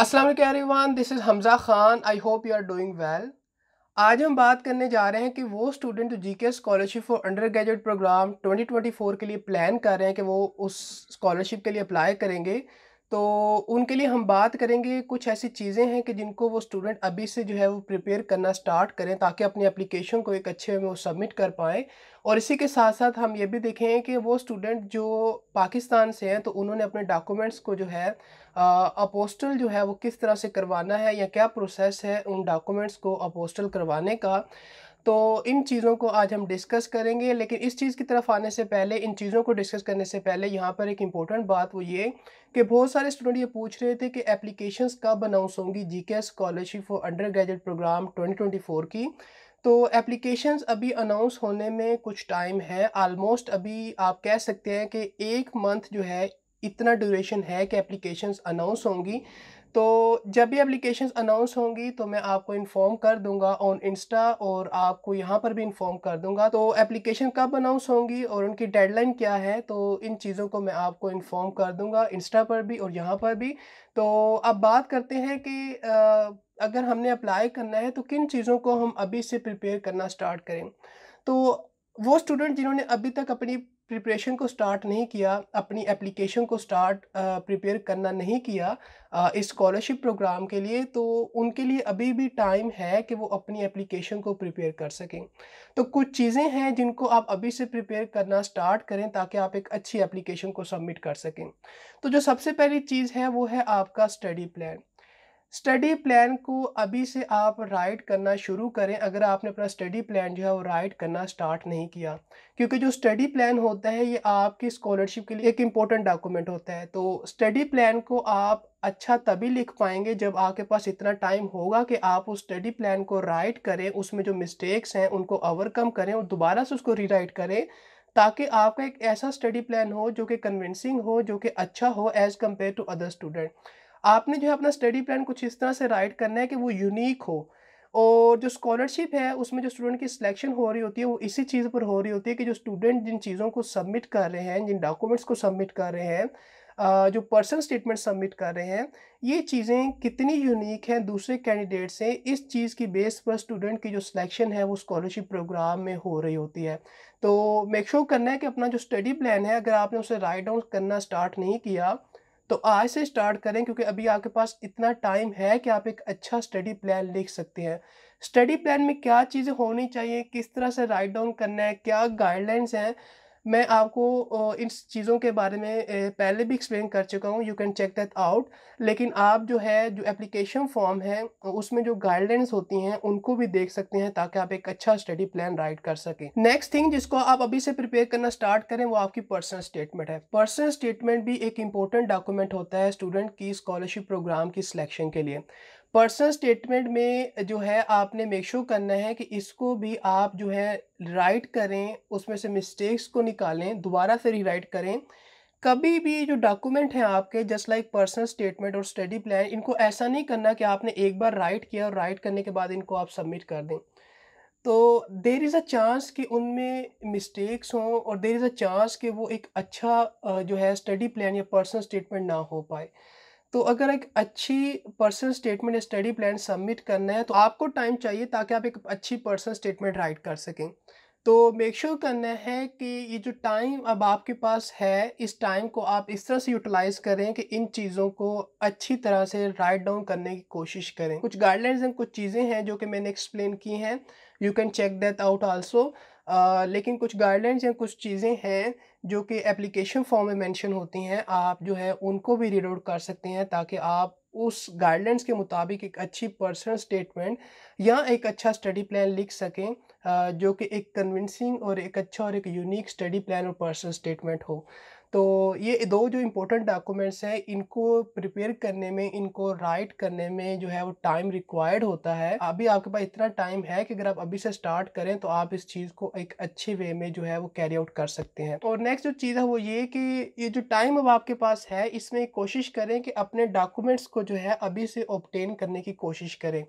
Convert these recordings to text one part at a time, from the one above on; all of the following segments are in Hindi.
अस्सलाम everyone this is Hamza Khan I hope you are doing well आज हम बात करने जा रहे हैं कि वो स्टूडेंट जो G K scholarship for under graduate program 2024 के लिए प्लान कर रहे हैं कि वो उस स्कॉलरशिप के लिए अप्लाई करेंगे तो उनके लिए हम बात करेंगे कुछ ऐसी चीज़ें हैं कि जिनको वो स्टूडेंट अभी से जो है वो प्रिपेयर करना स्टार्ट करें ताकि अपनी एप्लीकेशन को एक अच्छे में वो सबमिट कर पाएँ और इसी के साथ साथ हम ये भी देखें कि वो स्टूडेंट जो पाकिस्तान से हैं तो उन्होंने अपने डॉक्यूमेंट्स को जो है अपोस्टल जो है वो किस तरह से करवाना है या क्या प्रोसेस है उन डॉक्यूमेंट्स को अपोस्टल करवाने का तो इन चीज़ों को आज हम डिस्कस करेंगे लेकिन इस चीज़ की तरफ आने से पहले इन चीज़ों को डिस्कस करने से पहले यहाँ पर एक इंपॉर्टेंट बात वो ये कि बहुत सारे स्टूडेंट ये पूछ रहे थे कि एप्लीकेशन कब अनाउंस होंगी G K scholarship for under graduate program twenty की तो एप्लीकेशन अभी अनाउंस होने में कुछ टाइम है आलमोस्ट अभी आप कह सकते हैं कि एक मंथ जो है इतना ड्यूरेशन है कि एप्लीकेशंस अनाउंस होंगी तो जब भी एप्लीकेशंस अनाउंस होंगी तो मैं आपको इन्फॉर्म कर दूंगा ऑन इंस्टा और आपको यहाँ पर भी इन्फॉर्म कर दूंगा तो एप्लीकेशन कब अनाउंस होंगी और उनकी डेडलाइन क्या है तो इन चीज़ों को मैं आपको इन्फॉर्म कर दूंगा इंस्टा पर भी और यहाँ पर भी तो अब बात करते हैं कि आ, अगर हमने अप्लाई करना है तो किन चीज़ों को हम अभी से प्रिपेयर करना स्टार्ट करें तो वो स्टूडेंट जिन्होंने अभी तक अपनी प्रिपरेशन को स्टार्ट नहीं किया अपनी एप्लीकेशन को स्टार्ट प्रिपेयर करना नहीं किया आ, इस स्कॉलरशिप प्रोग्राम के लिए तो उनके लिए अभी भी टाइम है कि वो अपनी एप्लीकेशन को प्रिपेयर कर सकें तो कुछ चीज़ें हैं जिनको आप अभी से प्रिपेयर करना स्टार्ट करें ताकि आप एक अच्छी एप्लीकेशन को सबमिट कर सकें तो जो सबसे पहली चीज़ है वो है आपका स्टडी प्लान स्टडी प्लान को अभी से आप राइट करना शुरू करें अगर आपने अपना स्टडी प्लान जो है वो राइट करना स्टार्ट नहीं किया क्योंकि जो स्टडी प्लान होता है ये आपकी स्कॉलरशिप के लिए एक इम्पोर्टेंट डॉक्यूमेंट होता है तो स्टडी प्लान को आप अच्छा तभी लिख पाएंगे जब आपके पास इतना टाइम होगा कि आप उस स्टडी प्लान को राइट करें उसमें जो मिस्टेक्स हैं उनको ओवरकम करें और दोबारा से उसको रीराइट करें ताकि आपका एक ऐसा स्टडी प्लान हो जो कि कन्विंसिंग हो जो कि अच्छा हो as compare to other student आपने जो है अपना स्टडी प्लान कुछ इस तरह से राइट करना है कि वो यूनिक हो और जो स्कॉलरशिप है उसमें जो स्टूडेंट की सिलेक्शन हो रही होती है वो इसी चीज़ पर हो रही होती है कि जो स्टूडेंट जिन चीज़ों को सबमिट कर रहे हैं जिन डॉक्यूमेंट्स को सबमिट कर रहे हैं जो पर्सनल स्टेटमेंट सबमिट कर रहे हैं ये चीज़ें कितनी यूनिक हैं दूसरे कैंडिडेट से इस चीज़ की बेस पर स्टूडेंट की जो सिलेक्शन है वो स्कॉलरशिप प्रोग्राम में हो रही होती है तो मेक श्योर sure करना है कि अपना जो स्टडी प्लान है अगर आपने उसे राइट डाउन करना स्टार्ट नहीं किया तो आज से स्टार्ट करें क्योंकि अभी आपके पास इतना टाइम है कि आप एक अच्छा स्टडी प्लान लिख सकते हैं स्टडी प्लान में क्या चीज़ें होनी चाहिए किस तरह से राइट डाउन करना है क्या गाइडलाइंस हैं मैं आपको इन चीज़ों के बारे में पहले भी एक्सप्लेन कर चुका हूँ you can check that out लेकिन आप जो है जो एप्लीकेशन फॉर्म है उसमें जो गाइडलाइंस होती हैं उनको भी देख सकते हैं ताकि आप एक अच्छा स्टडी प्लान राइट कर सकें नेक्स्ट थिंग जिसको आप अभी से प्रिपेयर करना स्टार्ट करें वो आपकी पर्सनल स्टेटमेंट है पर्सनल स्टेटमेंट भी एक इंपॉर्टेंट डॉक्यूमेंट होता है स्टूडेंट की स्कॉलरशिप प्रोग्राम की सिलेक्शन के लिए पर्सनल स्टेटमेंट में जो है आपने मेक श्योर sure करना है कि इसको भी आप जो है राइट करें उसमें से मिस्टेक्स को निकालें दोबारा से रीराइट करें कभी भी जो डॉक्यूमेंट हैं आपके जस्ट लाइक पर्सनल स्टेटमेंट और स्टडी प्लान इनको ऐसा नहीं करना कि आपने एक बार राइट किया और राइट करने के बाद इनको आप सबमिट कर दें तो देर इज़ अ चांस कि उनमें मिस्टेक्स हों और देर इज़ अ चांस कि वो एक अच्छा जो है स्टडी प्लान या पर्सनल स्टेटमेंट ना हो पाए तो अगर एक अच्छी personal statement study plan submit करना है तो आपको टाइम चाहिए ताकि आप एक अच्छी पर्सनल स्टेटमेंट राइट कर सकें तो मेक श्योर sure करना है कि ये जो टाइम अब आपके पास है इस टाइम को आप इस तरह से यूटिलाइज़ करें कि इन चीज़ों को अच्छी तरह से राइट डाउन करने की कोशिश करें कुछ गाइडलाइंस एंड कुछ चीज़ें हैं जो कि मैंने एक्सप्लेन की हैं you can check that out also लेकिन कुछ गाइडलाइंस या कुछ चीज़ें हैं जो कि एप्लीकेशन फॉर्म में मेंशन होती हैं आप जो है उनको भी रीड आउट कर सकते हैं ताकि आप उस गाइडलाइंस के मुताबिक एक अच्छी पर्सनल स्टेटमेंट या एक अच्छा स्टडी प्लान लिख सकें जो कि एक कन्विंसिंग और एक अच्छा और एक यूनिक स्टडी प्लान और पर्सनल स्टेटमेंट हो तो ये दो जो इम्पोर्टेंट डॉक्यूमेंट्स हैं इनको प्रिपेयर करने में इनको राइट करने में जो है वो टाइम रिक्वायर्ड होता है अभी आपके पास इतना टाइम है कि अगर आप अभी से स्टार्ट करें तो आप इस चीज़ को एक अच्छे वे में जो है वो कैरी आउट कर सकते हैं और नेक्स्ट जो चीज़ है वो ये कि ये जो टाइम अब आपके पास है इसमें कोशिश करें कि अपने डॉक्यूमेंट्स को जो है अभी से ऑप्टेन करने की कोशिश करें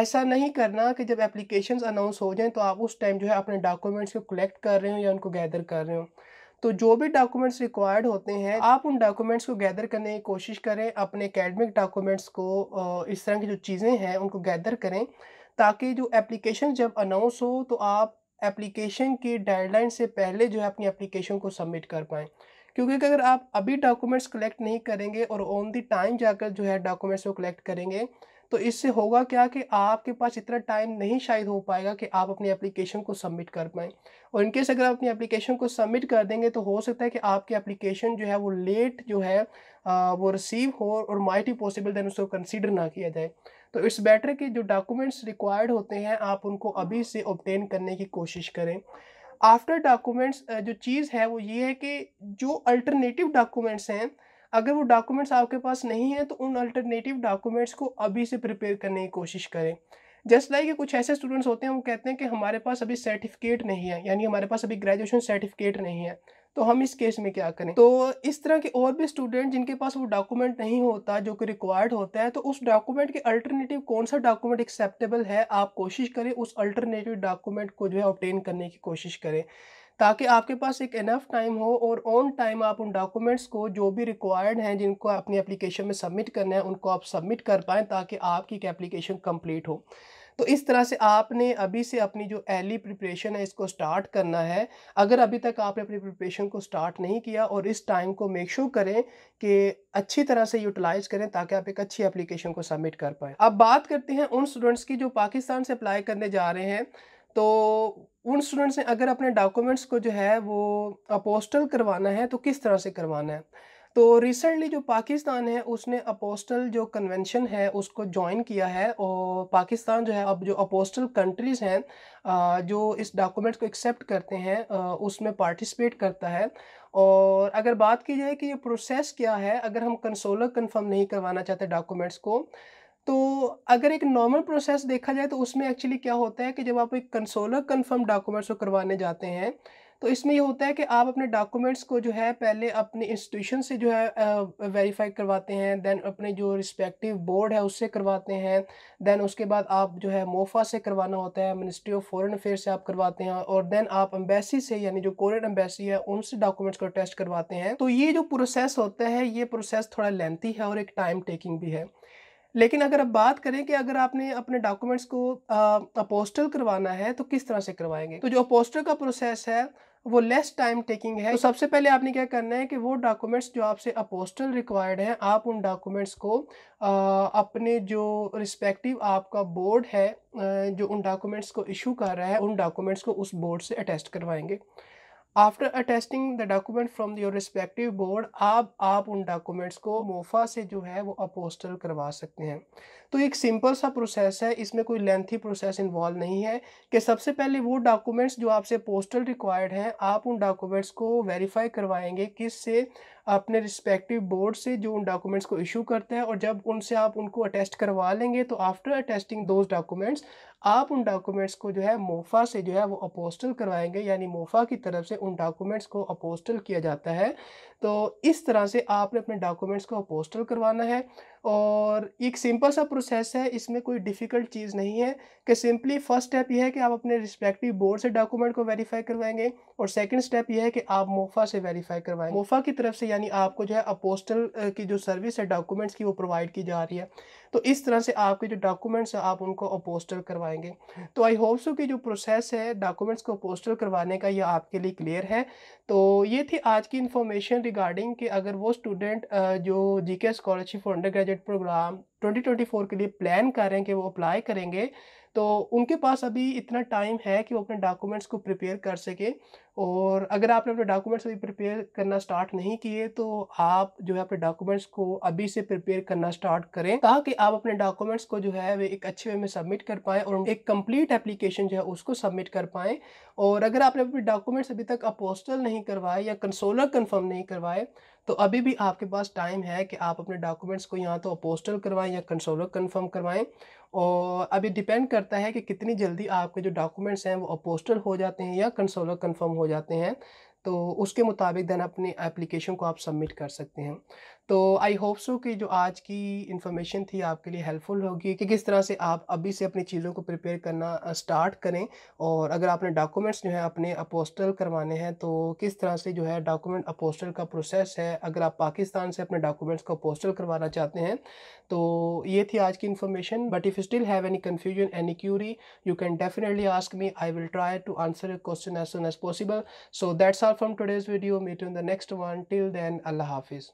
ऐसा नहीं करना कि जब एप्लीकेशन अनाउंस हो जाएं तो आप उस टाइम जो है अपने डॉक्यूमेंट्स को कलेक्ट कर रहे हो या उनको गैदर कर रहे हो तो जो भी डॉक्यूमेंट्स रिक्वायर्ड होते हैं आप उन डॉक्यूमेंट्स को गैदर करने की कोशिश करें अपने एकेडमिक डॉक्यूमेंट्स को इस तरह की जो चीज़ें हैं उनको गैदर करें ताकि जो एप्लीकेशन जब अनाउंस हो तो आप एप्लीकेशन की डेडलाइन से पहले जो है अपनी एप्लीकेशन को सबमिट कर पाएँ क्योंकि अगर आप अभी डॉक्यूमेंट्स कलेक्ट नहीं करेंगे और ऑन दी टाइम जाकर जो है डॉक्यूमेंट्स को कलेक्ट करेंगे तो इससे होगा क्या कि आपके पास इतना टाइम नहीं शायद हो पाएगा कि आप अपनी एप्लीकेशन को सबमिट कर पाएँ और इनकेस अगर आप अपनी एप्लीकेशन को सबमिट कर देंगे तो हो सकता है कि आपकी एप्लीकेशन जो है वो लेट जो है वो रिसीव हो और माइट ही पॉसिबल दैन उसको कंसिडर ना किया जाए तो इट्स बेटर कि जो डॉक्यूमेंट्स रिक्वायर्ड होते हैं आप उनको अभी से ऑप्टेन करने की कोशिश करें आफ्टर डॉक्यूमेंट्स जो चीज़ है वो ये है कि जो अल्टरनेटिव डॉक्यूमेंट्स हैं अगर वो डॉक्यूमेंट्स आपके पास नहीं है तो उन अल्टरनेटिव डॉक्यूमेंट्स को अभी से प्रिपेयर करने की कोशिश करें जस्ट लाइक कुछ ऐसे स्टूडेंट्स होते हैं वो कहते हैं कि हमारे पास अभी सर्टिफिकेट नहीं है यानी हमारे पास अभी ग्रेजुएशन सर्टिफिकेट नहीं है तो हम इस केस में क्या करें तो इस तरह के और भी स्टूडेंट जिनके पास वो डॉक्यूमेंट नहीं होता जो कि रिक्वायर्ड होता है तो उस डॉक्यूमेंट के अल्टरनेटिव कौन सा डॉक्यूमेंट एक्सेप्टेबल है आप कोशिश करें उस अल्टरनेटिव डॉक्यूमेंट को जो है ऑप्टेन करने की कोशिश करें ताकि आपके पास एक इनफ टाइम हो और ऑन टाइम आप उन डॉक्यूमेंट्स को जो भी रिक्वायर्ड हैं जिनको अपनी एप्लीकेशन में सबमिट करना है उनको आप सबमिट कर पाएँ ताकि आपकी एक एप्लीकेशन कम्प्लीट हो तो इस तरह से आपने अभी से अपनी जो एली प्रिपरेशन है इसको स्टार्ट करना है अगर अभी तक आपने अपनी प्रिपरेशन को स्टार्ट नहीं किया और इस टाइम को मेक श्योर sure करें कि अच्छी तरह से यूटिलाइज करें ताकि आप एक अच्छी एप्लीकेशन को सबमिट कर पाए अब बात करते हैं उन स्टूडेंट्स की जो पाकिस्तान से अप्लाई करने जा रहे हैं तो उन स्टूडेंट्स ने अगर अपने डॉक्यूमेंट्स को जो है वो अपोस्टल करवाना है तो किस तरह से करवाना है तो रिसेंटली जो पाकिस्तान है उसने अपोस्टल जो कन्वेंशन है उसको ज्वाइन किया है और पाकिस्तान जो है अब जो अपोस्टल कंट्रीज़ हैं जो इस डॉक्यूमेंट को एक्सेप्ट करते हैं उसमें पार्टिसिपेट करता है और अगर बात की जाए कि ये प्रोसेस क्या है अगर हम कंसोलर कंफर्म नहीं करवाना चाहते डॉक्यूमेंट्स को तो अगर एक नॉर्मल प्रोसेस देखा जाए तो उसमें एक्चुअली क्या होता है कि जब आप एक कंसोलर कंफर्म डॉक्यूमेंट्स को करवाने जाते हैं तो इसमें ये होता है कि आप अपने डॉक्यूमेंट्स को जो है पहले अपने इंस्टीट्यूशन से जो है वेरीफाई करवाते हैं दैन अपने जो रिस्पेक्टिव बोर्ड है उससे करवाते हैं दैन उसके बाद आप जो है मोफा से करवाना होता है मिनिस्ट्री ऑफ फॉरेन अफेयर से आप करवाते हैं और दैन आप एम्बेसी से यानी जो कोरियन एम्बेसी है उनसे डॉक्यूमेंट्स को टेस्ट करवाते हैं तो ये जो प्रोसेस होता है ये प्रोसेस थोड़ा लेंथी है और एक टाइम टेकिंग भी है लेकिन अगर आप बात करें कि अगर आपने अपने डॉक्यूमेंट्स को अपोस्टल करवाना है तो किस तरह से करवाएंगे तो जो अपोस्टल का प्रोसेस है वो लेस टाइम टेकिंग है तो सबसे पहले आपने क्या करना है कि वो डॉक्यूमेंट्स जो आपसे अपोस्टल रिक्वायर्ड हैं आप उन डॉक्यूमेंट्स को आ, अपने जो रिस्पेक्टिव आपका बोर्ड है जो उन डॉक्यूमेंट्स को इशू कर रहा है उन डॉक्यूमेंट्स को उस बोर्ड से अटैच करवाएंगे after attesting the document from your respective board आप आप उन डॉक्यूमेंट्स को मोफा से जो है वो अपोस्टल करवा सकते हैं तो एक सिंपल सा प्रोसेस है इसमें कोई लेंथी प्रोसेस इन्वॉल्व नहीं है कि सबसे पहले वो डॉक्यूमेंट्स जो आपसे पोस्टल रिक्वायर्ड हैं आप उन डॉक्यूमेंट्स को वेरीफाई करवाएंगे किस से अपने रिस्पेक्टिव बोर्ड से जो उन डॉक्यूमेंट्स को इशू करता है और जब उनसे आप उनको अटेस्ट करवा लेंगे तो आफ्टर अटेस्टिंग दोज डॉक्यूमेंट्स आप उन डॉक्यूमेंट्स को जो है मोफा से जो है वो अपोस्टल करवाएंगे यानी मोफा की तरफ से उन डॉक्यूमेंट्स को अपोस्टल किया जाता है तो इस तरह से आपने अपने डॉक्यूमेंट्स को अपोस्टल करवाना है और एक सिंपल सा प्रोसेस है इसमें कोई डिफ़िकल्ट चीज़ नहीं है कि सिंपली फर्स्ट स्टेप यह है कि आप अपने रिस्पेक्टिव बोर्ड से डॉक्यूमेंट को वेरीफाई करवाएंगे और सेकंड स्टेप यह है कि आप मोफा से वेरीफाई करवाएं मोफा की तरफ से यानी आपको जो है अपोस्टल की जो सर्विस है डॉक्यूमेंट्स की वो प्रोवाइड की जा रही है तो इस तरह से आपके जो डॉक्यूमेंट्स हैं आप उनको अपोस्टल करवाएंगे तो आई होप सो कि जो प्रोसेस है डॉक्यूमेंट्स को अपोस्टल करवाने का यह आपके लिए क्लियर है तो ये थी आज की इन्फॉर्मेशन रिगार्डिंग कि अगर वो स्टूडेंट जो G K scholarship for under graduate program 2024 के लिए प्लान कर रहे हैं कि वो अप्लाई करेंगे तो उनके पास अभी इतना टाइम है कि वो अपने डॉक्यूमेंट्स को प्रिपेयर कर सके और अगर आपने अपने डॉक्यूमेंट्स अभी प्रिपेयर करना स्टार्ट नहीं किए तो आप जो है अपने डॉक्यूमेंट्स को अभी से प्रिपेयर करना स्टार्ट करें ताकि आप अपने डॉक्यूमेंट्स को जो है वे एक अच्छे वे में सबमिट कर पाएँ और एक कंप्लीट एप्लीकेशन जो है उसको सबमिट कर पाएँ और अगर आपने अपने डॉक्यूमेंट्स अभी तक अपोस्टल नहीं करवाए या कंसोलर कन्फर्म नहीं करवाए तो अभी भी आपके पास टाइम है कि आप अपने डॉक्यूमेंट्स को यहाँ तो अपोस्टल करवाएं या कंसोलर कंफर्म करवाएं और अभी डिपेंड करता है कि कितनी जल्दी आपके जो डॉक्यूमेंट्स हैं वो अपोस्टल हो जाते हैं या कंसोलर कंफर्म हो जाते हैं तो उसके मुताबिक देन अपनी एप्लीकेशन को आप सबमिट कर सकते हैं तो आई होप सो कि जो आज की इन्फॉर्मेशन थी आपके लिए हेल्पफुल होगी कि किस तरह से आप अभी से अपनी चीज़ों को प्रिपेयर करना स्टार्ट करें और अगर आपने डॉक्यूमेंट्स जो है अपने अपोस्टल करवाने हैं तो किस तरह से जो है डॉक्यूमेंट अपोस्टल का प्रोसेस है अगर आप पाकिस्तान से अपने डॉक्यूमेंट्स को अपोस्टल करवाना चाहते हैं तो ये थी आज की information but if you still have any confusion any query you can definitely ask me I will try to answer your question as soon as possible so that's all from today's video meet in the next one till then अल्लाह हाफिज़